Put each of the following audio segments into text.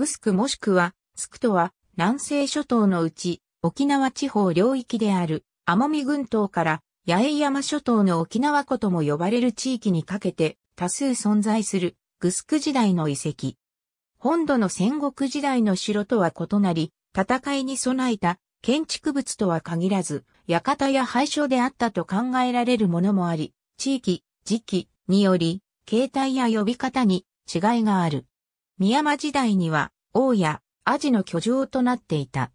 グスクもしくは、スクとは、南西諸島のうち、沖縄地方領域である、奄美群島から、八重山諸島の沖縄湖とも呼ばれる地域にかけて、多数存在する、グスク時代の遺跡。本土の戦国時代の城とは異なり、戦いに備えた建築物とは限らず、館や廃所であったと考えられるものもあり、地域、時期により、形態や呼び方に違いがある。宮山時代には、王や、アジの居城となっていた。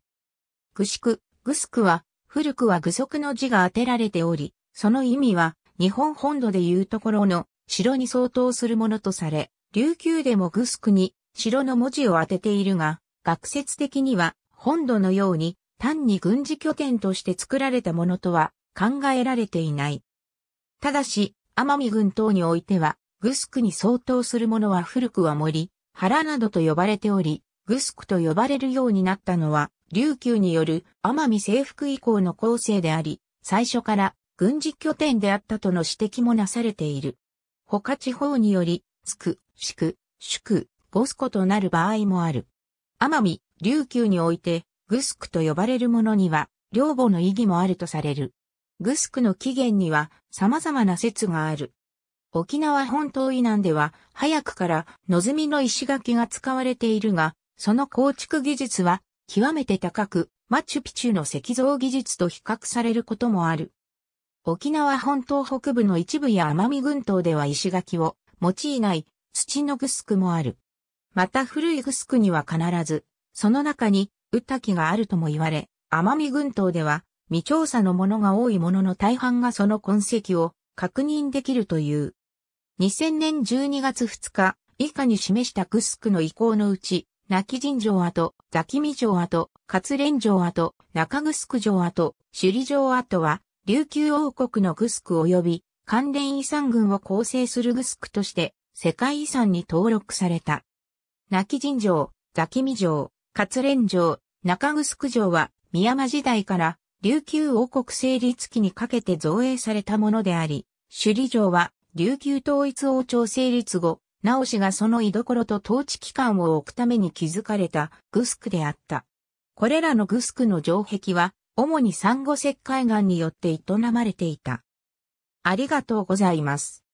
グしく、グスクは、古くは具足の字が当てられており、その意味は、日本本土でいうところの、城に相当するものとされ、琉球でもグスクに、城の文字を当てているが、学説的には、本土のように、単に軍事拠点として作られたものとは、考えられていない。ただし、奄美群島においては、グスクに相当するものは古くは森、原などと呼ばれており、グスクと呼ばれるようになったのは、琉球による奄美征服以降の構成であり、最初から軍事拠点であったとの指摘もなされている。他地方により、スク、シク、シク、ゴスコとなる場合もある。奄美、琉球において、グスクと呼ばれるものには、両母の意義もあるとされる。グスクの起源には様々な説がある。沖縄本島以南では、早くから望みの石垣が使われているが、その構築技術は極めて高く、マチュピチュの石像技術と比較されることもある。沖縄本島北部の一部や奄美群島では石垣を用いない土のグスクもある。また古いグスクには必ず、その中にウタキがあるとも言われ、奄美群島では未調査のものが多いものの大半がその痕跡を確認できるという。2000年12月2日、以下に示したクスクの遺構のうち、泣き神城跡、ザキミ城跡、カツレン城跡、中グスク城跡、首里城跡は、琉球王国のグスク及び関連遺産群を構成するグスクとして世界遺産に登録された。泣き神城、ザキミ城、カツレン城、中グスク城は宮間時代から琉球王国成立期にかけて造営されたものであり、首里城は琉球統一王朝成立後、直氏がその居所と統治機関を置くために築かれたグスクであった。これらのグスクの城壁は、主に珊瑚石灰岩によって営まれていた。ありがとうございます。